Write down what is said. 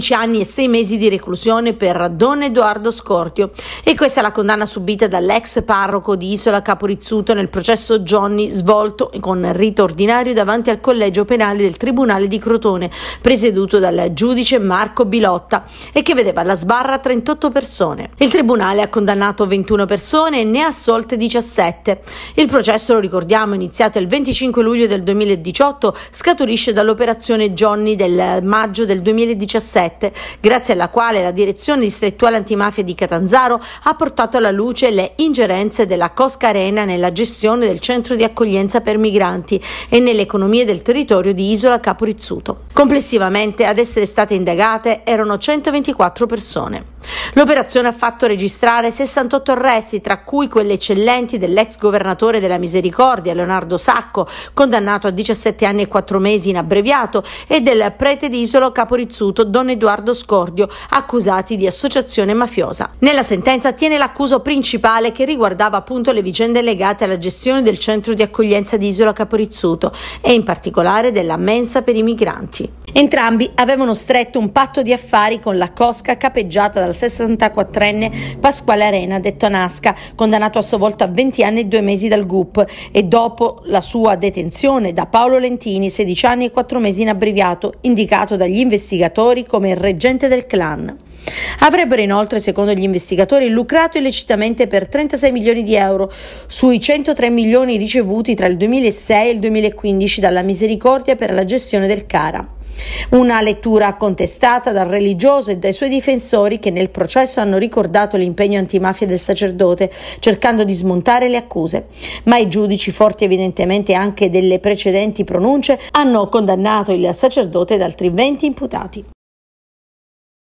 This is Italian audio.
10 anni e 6 mesi di reclusione per Don Edoardo Scortio e questa è la condanna subita dall'ex parroco di Isola Caporizzuto nel processo Johnny svolto con rito ordinario davanti al collegio penale del Tribunale di Crotone presieduto dal giudice Marco Bilotta e che vedeva alla sbarra 38 persone. Il tribunale ha condannato 21 persone e ne ha assolte 17. Il processo, lo ricordiamo, iniziato il 25 luglio del 2018, scaturisce dall'operazione Johnny del maggio del 2017 2007, grazie alla quale la direzione distrettuale antimafia di Catanzaro ha portato alla luce le ingerenze della Cosca Arena nella gestione del centro di accoglienza per migranti e nelle economie del territorio di Isola Caporizzuto. Complessivamente ad essere state indagate erano 124 persone. L'operazione ha fatto registrare 68 arresti, tra cui quelle eccellenti dell'ex governatore della Misericordia, Leonardo Sacco, condannato a 17 anni e 4 mesi in abbreviato, e del prete di Isolo Caporizzuto, Don Edoardo Scordio, accusati di associazione mafiosa. Nella sentenza tiene l'accuso principale che riguardava appunto le vicende legate alla gestione del centro di accoglienza di Isola Caporizzuto e in particolare della mensa per i migranti. Entrambi avevano stretto un patto di affari con la Cosca capeggiata dal 64enne Pasquale Arena, detto Nasca, condannato a sua volta a 20 anni e 2 mesi dal GUP e dopo la sua detenzione da Paolo Lentini, 16 anni e 4 mesi in abbreviato, indicato dagli investigatori come il reggente del clan. Avrebbero inoltre, secondo gli investigatori, lucrato illecitamente per 36 milioni di euro sui 103 milioni ricevuti tra il 2006 e il 2015 dalla Misericordia per la gestione del CARA. Una lettura contestata dal religioso e dai suoi difensori che nel processo hanno ricordato l'impegno antimafia del sacerdote cercando di smontare le accuse, ma i giudici, forti evidentemente anche delle precedenti pronunce, hanno condannato il sacerdote da altri 20 imputati.